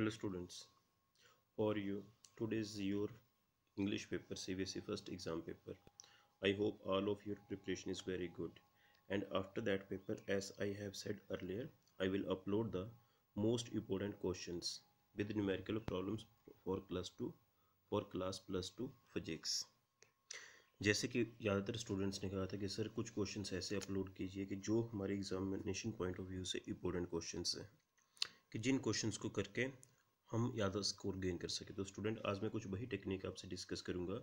hello students for you today is your English paper CBSE first exam paper I hope all of your preparation is very good and after that paper as I have said earlier I will upload the most important question with numerical problems for class two for class plus two physics जैसे कि ज़्यादातर students ने कहा था कि sir कुछ question ऐसे upload कीजिए कि जो हमारे एग्जामिनेशन पॉइंट ऑफ व्यू से इम्पोर्टेंट क्वेश्चन हैं कि जिन क्वेश्चंस को करके हम ज़्यादा स्कोर गेन कर सके तो स्टूडेंट आज मैं कुछ वही टेक्निक आपसे डिस्कस करूँगा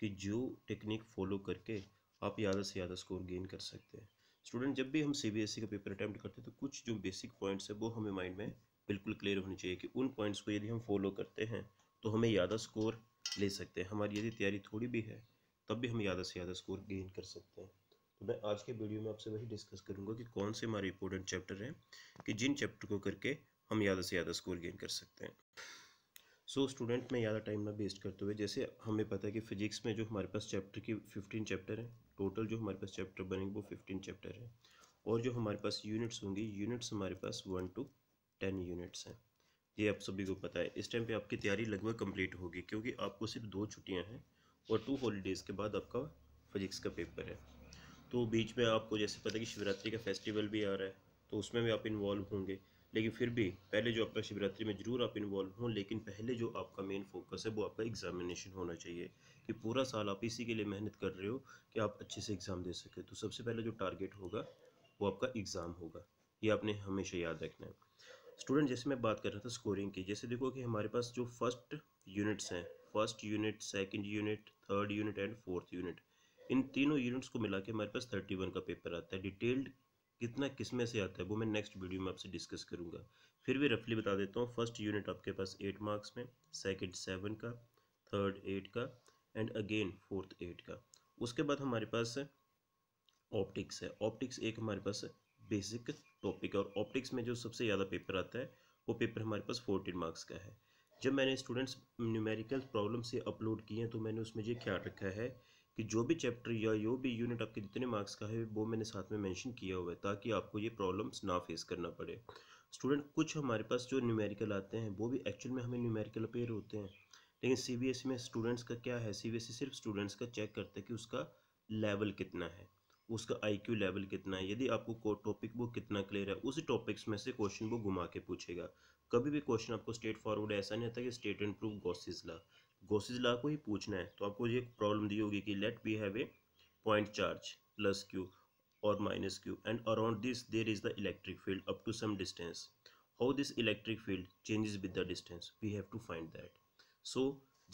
कि जो टेक्निक फॉलो करके आप ज़्यादा से ज़्यादा स्कोर गेन कर सकते हैं स्टूडेंट जब भी हम सी बी एस ई का पेपर अटैम्प्ट करते हैं तो कुछ जो बेसिक पॉइंट्स है वो हमें माइंड में बिल्कुल क्लियर होनी चाहिए कि उन पॉइंट्स को यदि हम फॉलो करते हैं तो हमें ज़्यादा स्कोर ले सकते हैं हमारी यदि तैयारी थोड़ी भी है तब भी हम ज़्यादा से ज़्यादा स्कोर गेन कर सकते हैं तो मैं आज के वीडियो में आपसे वही डिस्कस करूँगा कि कौन से हमारे इंपॉर्टेंट चैप्टर हैं कि जिन चैप्टर को करके हम ज़्यादा से ज़्यादा स्कोर गेन कर सकते हैं सो so, स्टूडेंट में ज़्यादा टाइम ना वेस्ट करते हुए जैसे हमें पता है कि फिजिक्स में जो हमारे पास चैप्टर की फिफ्टीन चैप्टर हैं टोटल जो हमारे पास चैप्टर बनेंगे वो फिफ्टीन चैप्टर हैं और जो हमारे पास यूनिट्स होंगी यूनिट्स हमारे पास वन टू टेन यूनिट्स हैं ये आप सभी को पता है इस टाइम पे आपकी तैयारी लगभग कंप्लीट होगी क्योंकि आपको सिर्फ दो छुट्टियां हैं और टू हॉलीडेज़ के बाद आपका फिजिक्स का पेपर है तो बीच में आपको जैसे पता है कि शिवरात्रि का फेस्टिवल भी आ रहा है तो उसमें भी आप इन्वॉल्व होंगे लेकिन फिर भी पहले जो आपका शिवरात्रि में ज़रूर आप इन्वॉल्व हों लेकिन पहले जो आपका मेन फोकस है वो आपका एग्जामिनेशन होना चाहिए कि पूरा साल आप इसी के लिए मेहनत कर रहे हो कि आप अच्छे से एग्ज़ाम दे सके तो सबसे पहले जो टारगेट होगा वो आपका एग्ज़ाम होगा ये आपने हमेशा याद रखना है स्टूडेंट जैसे मैं बात कर रहा था स्कोरिंग की जैसे देखो कि हमारे पास जो फर्स्ट यूनिट्स हैं first unit second unit third unit and fourth unit इन तीनों यूनिट्स को मिला के हमारे पास थर्टी वन का पेपर आता है डिटेल्ड कितना किस में से आता है वो मैं नेक्स्ट वीडियो में आपसे डिस्कस करूँगा फिर भी रफली बता देता हूँ फर्स्ट यूनिट आपके पास एट मार्क्स में सेकेंड सेवन का थर्ड एट का एंड अगेन फोर्थ एट का उसके बाद हमारे पास ऑप्टिक्स है ऑप्टिक्स एक हमारे पास बेसिक टॉपिक है और ऑप्टिक्स में जो सबसे ज़्यादा पेपर आता है वो पेपर हमारे पास फोर्टीन मार्क्स का है जब मैंने स्टूडेंट्स न्यूमेरिकल प्रॉब्लम से अपलोड किए हैं तो मैंने उसमें ये ख्याल रखा है कि जो भी चैप्टर या जो भी यूनिट आपके जितने मार्क्स का है वो मैंने साथ में मेंशन किया हुआ है ताकि आपको ये प्रॉब्लम्स ना फेस करना पड़े स्टूडेंट कुछ हमारे पास जो न्यूमेरिकल आते हैं वो भी एक्चुअल में हमें न्यूमेरिकल अपेयर होते हैं लेकिन सी e में स्टूडेंट्स का क्या है सी e सिर्फ स्टूडेंट्स का चेक करता है कि उसका लेवल कितना है उसका आई लेवल कितना है यदि आपको टॉपिक वो कितना क्लियर है उसी टॉपिक्स में से क्वेश्चन वो घुमा के पूछेगा कभी भी क्वेश्चन आपको स्टेट फॉरवर्ड ऐसा नहीं आता कि state and prove Gauss's law Gauss's law को ही पूछना है तो आपको ये प्रॉब्लम दी होगी कि let be have a point charge plus q और minus q and around this there is the electric field up to some distance how this electric field changes with the distance we have to find that so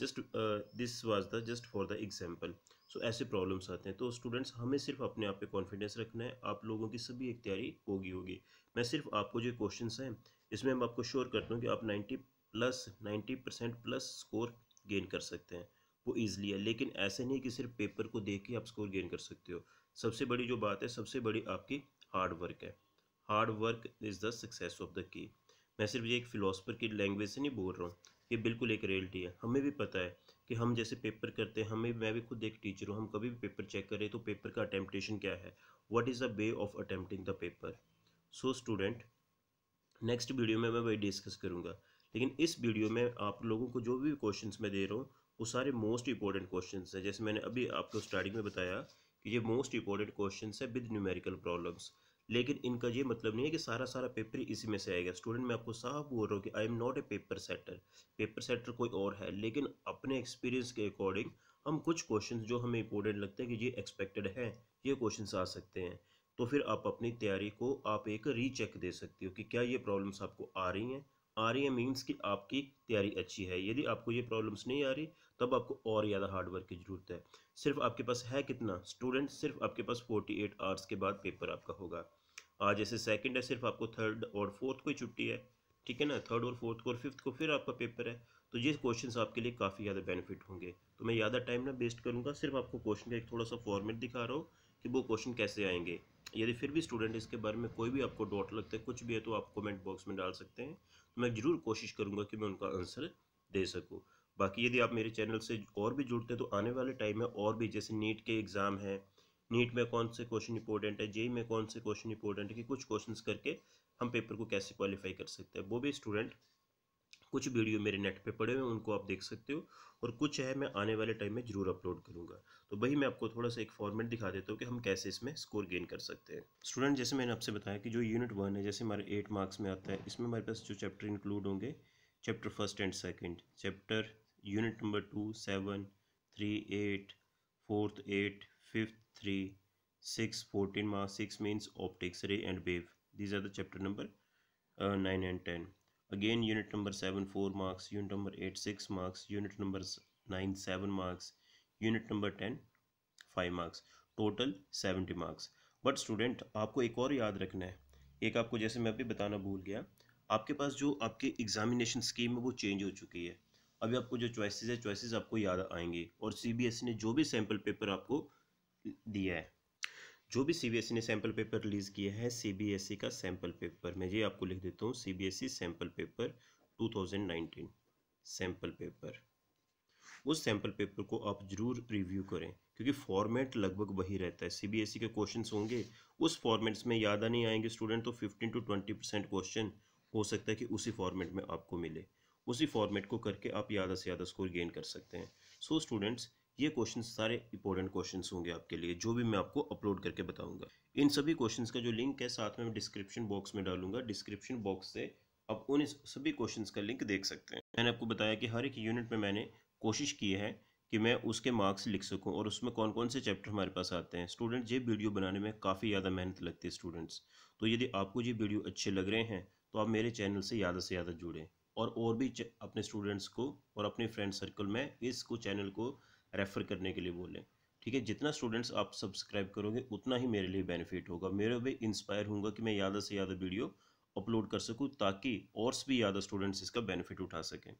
just this this the just for the the so uh, ऐसे problems आते हैं तो students हमें सिर्फ अपने आप पे confidence रखना है आप लोगों की सभी एक तैयारी होगी होगी मैं सिर्फ आपको जो क्वेश्चन हैं इसमें मैं आपको श्योर करता हूँ कि आप ninety plus ninety percent plus score gain कर सकते हैं वो ईजिली है लेकिन ऐसे नहीं कि सिर्फ पेपर को देख के आप स्कोर गेन कर सकते हो सबसे बड़ी जो बात है सबसे बड़ी आपकी हार्ड वर्क है hard work is the success of the key मैं सिर्फ ये एक फिलोसफर की लैंग्वेज से नहीं बोल रहा हूँ ये बिल्कुल एक रियलिटी है हमें भी पता है कि हम जैसे पेपर करते हैं हमें मैं भी खुद एक टीचर हूँ हम कभी भी पेपर चेक करें तो पेपर का अटैम्पटेशन क्या है what is the way of attempting the paper so student next video में मैं वही डिस्कस करूँगा लेकिन इस वीडियो में आप लोगों को जो भी क्वेश्चन मैं दे रहा हूँ वो सारे मोस्ट इंपॉर्टेंट क्वेश्चन हैं जैसे मैंने अभी आपको स्टार्टिंग में बताया कि ये मोस्ट इंपॉर्टेंट क्वेश्चन है विद न्यूमेरिकल प्रॉब्लम्स लेकिन इनका ये मतलब नहीं है कि सारा सारा पेपर इसी में से आएगा स्टूडेंट मैं आपको साफ बोल रहा हूँ कि I am not a paper setter paper setter कोई और है लेकिन अपने एक्सपीरियंस के अकॉर्डिंग हम कुछ क्वेश्चन जो हमें इंपॉर्टेंट लगते हैं कि ये एक्सपेक्टेड है ये क्वेश्चन आ सकते हैं तो फिर आप अपनी तैयारी को आप एक रीचेक दे सकते हो कि क्या ये प्रॉब्लम्स आपको आ रही हैं आ रही है मीन्स कि आपकी तैयारी अच्छी है यदि आपको ये प्रॉब्लम्स नहीं आ रही तब आपको और ज़्यादा हार्डवर्क की ज़रूरत है सिर्फ आपके पास है कितना स्टूडेंट सिर्फ आपके पास 48 एट आवर्स के बाद पेपर आपका होगा आज ऐसे सेकंड है सिर्फ आपको थर्ड और फोर्थ को ही छुट्टी है ठीक है ना थर्ड और फोर्थ को और फिफ्थ को फिर आपका पेपर है तो ये क्वेश्चन आपके लिए काफ़ी ज़्यादा बेनिफिट होंगे तो मैं ज़्यादा टाइम ना वेस्ट करूँगा सिर्फ आपको क्वेश्चन का एक थोड़ा सा फॉर्मेट दिखा रहा हूँ कि वो क्वेश्चन कैसे आएंगे यदि फिर भी स्टूडेंट इसके बारे में कोई भी आपको डॉट लगता है कुछ भी है तो आप कमेंट बॉक्स में डाल सकते हैं तो मैं ज़रूर कोशिश करूंगा कि मैं उनका आंसर दे सकूँ बाकी यदि आप मेरे चैनल से और भी जुड़ते हैं तो आने वाले टाइम में और भी जैसे नीट के एग्ज़ाम हैं नीट में कौन से क्वेश्चन इंपॉर्टेंट है जेई में कौन से क्वेश्चन इंपॉर्टेंट है कि कुछ क्वेश्चन करके हम पेपर को कैसे क्वालिफाई कर सकते हैं वो भी स्टूडेंट कुछ वीडियो मेरे नेट पे पड़े हुए हैं उनको आप देख सकते हो और कुछ है मैं आने वाले टाइम में ज़रूर अपलोड करूँगा तो वही मैं आपको थोड़ा सा एक फॉर्मेट दिखा देता हूँ कि हम कैसे इसमें स्कोर गेन कर सकते हैं स्टूडेंट जैसे मैंने आपसे बताया कि जो यूनिट वन है जैसे हमारे एट मार्क्स में आता है इसमें हमारे पास जो चैप्टर इंक्लूड होंगे chapter first and second chapter unit number two seven three eight fourth eight fifth three six fourteen marks six means optics ray and wave these are the chapter number nine and ten again unit number seven four marks unit number eight six marks unit number nine seven marks unit number ten five marks total seventy marks but student आपको एक और याद रखना है एक आपको जैसे मैं अभी बताना भूल गया आपके पास जो आपके एग्जामिनेशन स्कीम है वो चेंज हो चुकी है अभी आपको जो चॉइसेस है चॉइसेस आपको याद आएंगे और सीबीएसई e ने जो भी सैम्पल पेपर आपको दिया है जो भी सीबीएसई e ने सैम्पल पेपर रिलीज़ किया है सीबीएसई का सैम्पल पेपर मैं ये आपको लिख देता हूँ CBSE sample paper 2019 sample paper उस सैंपल पेपर को आप जरूर रिव्यू करें क्योंकि फॉर्मेट लगभग वही रहता है सीबीएसई e के क्वेश्चंस होंगे उस फॉर्मेट्स में याद नहीं आएंगे स्टूडेंट तो 15 टू 20 परसेंट क्वेश्चन हो सकता है कि उसी फॉर्मेट में आपको मिले उसी फॉर्मेट को करके आप ज़्यादा से ज़्यादा स्कोर गेन कर सकते हैं सो so, स्टूडेंट्स ये क्वेश्चन सारे इंपॉर्टेंट क्वेश्चन होंगे आपके लिए जो भी मैं आपको अपलोड करके बताऊंगा इन सभी क्वेश्चन का जो लिंक है साथ में डिस्क्रिप्शन बॉक्स में डालूंगा डिस्क्रिप्शन बॉक्स से आप उन सभी क्वेश्चन का लिंक देख सकते हैं मैंने आपको बताया कि हर एक यूनिट में मैंने कोशिश की है कि मैं उसके मार्क्स लिख सकूं और उसमें कौन कौन से चैप्टर हमारे पास आते हैं स्टूडेंट ये वीडियो बनाने में काफ़ी ज़्यादा मेहनत लगती है स्टूडेंट्स तो यदि आपको ये वीडियो अच्छे लग रहे हैं तो आप मेरे चैनल से ज़्यादा से ज़्यादा जुड़ें और और भी अपने स्टूडेंट्स को और अपने फ्रेंड सर्कल में इसको चैनल को रेफ़र करने के लिए बोलें ठीक है जितना स्टूडेंट्स आप सब्सक्राइब करोगे उतना ही मेरे लिए बेनिफिट होगा मेरे भी इंस्पायर होगा कि मैं ज़्यादा से ज़्यादा वीडियो अपलोड कर सकूँ ताकि और भी ज़्यादा स्टूडेंट्स इसका बेनिफिट उठा सकें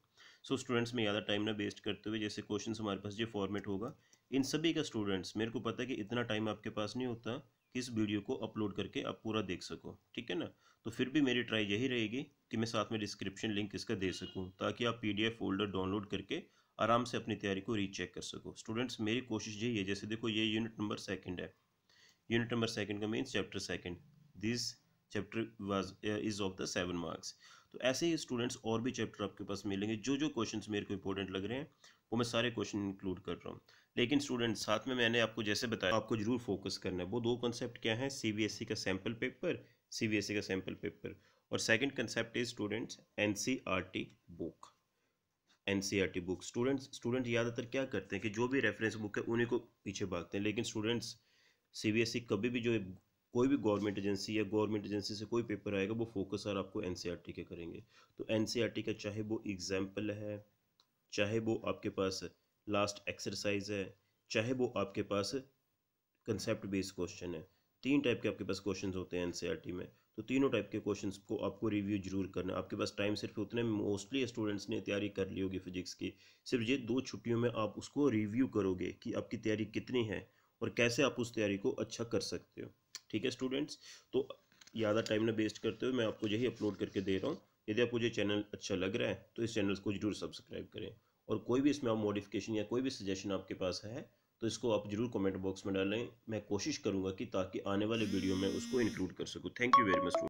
सो स्टूडेंट्स में ज़्यादा टाइम ना वेस्ट करते हुए जैसे क्वेश्चन हमारे पास ये फॉर्मेट होगा इन सभी का स्टूडेंट्स मेरे को पता है कि इतना टाइम आपके पास नहीं होता कि इस वीडियो को अपलोड करके आप पूरा देख सको ठीक है ना तो फिर भी मेरी ट्राई यही रहेगी कि मैं साथ में डिस्क्रिप्शन लिंक इसका दे सकूँ ताकि आप पी फोल्डर डाउनलोड करके आराम से अपनी तैयारी को रीचेक कर सको स्टूडेंट्स मेरी कोशिश यही है जैसे देखो ये यूनिट नंबर सेकंड है यूनिट नंबर सेकंड का means chapter second this chapter was is of the seven marks तो ऐसे ही स्टूडेंट्स और भी चैप्टर आपके पास मिलेंगे जो जो क्वेश्चन मेरे को इंपॉर्टेंट लग रहे हैं वो मैं सारे क्वेश्चन इंक्लूड कर रहा हूँ लेकिन स्टूडेंट्स साथ में मैंने आपको जैसे बताया आपको जरूर फोकस करना है वो दो कॉन्सेप्ट क्या है सी e का सैम्पल पेपर सी का सैम्पल पेपर और second concept is students N book N C R T book students student ज़्यादातर क्या करते हैं कि जो भी रेफरेंस बुक है उन्हीं को पीछे भागते हैं लेकिन students C B S E कभी भी जो कोई भी गवर्नमेंट एजेंसी या गवर्नमेंट एजेंसी से कोई पेपर आएगा वो फोकस आर आपको एन सी आर टी के करेंगे तो एन सी आर टी का चाहे वो एग्ज़ाम्पल है चाहे वो आपके पास लास्ट एक्सरसाइज है चाहे वो आपके पास कंसेप्ट बेस्ड क्वेश्चन है तीन टाइप के आपके पास क्वेश्चन होते हैं एन e में तो तीनों टाइप के क्वेश्चन को आपको रिव्यू जरूर करना आपके पास टाइम सिर्फ उतने मोस्टली स्टूडेंट्स ने तैयारी कर ली होगी फिजिक्स की सिर्फ ये दो छुट्टियों में आप उसको रिव्यू करोगे कि आपकी तैयारी कितनी है और कैसे आप उस तैयारी को अच्छा कर सकते हो ठीक है स्टूडेंट्स तो ज़्यादा टाइम ना वेस्ट करते हुए मैं आपको यही अपलोड करके दे रहा हूँ यदि आपको ये चैनल अच्छा लग रहा है तो इस चैनल को जरूर सब्सक्राइब करें और कोई भी इसमें आप मॉडिफिकेशन या कोई भी सजेशन आपके पास है तो इसको आप ज़रूर कमेंट बॉक्स में डालें मैं कोशिश करूंगा कि ताकि आने वाले वीडियो में उसको इंक्लूड कर सकूँ थैंक यू वेरी मच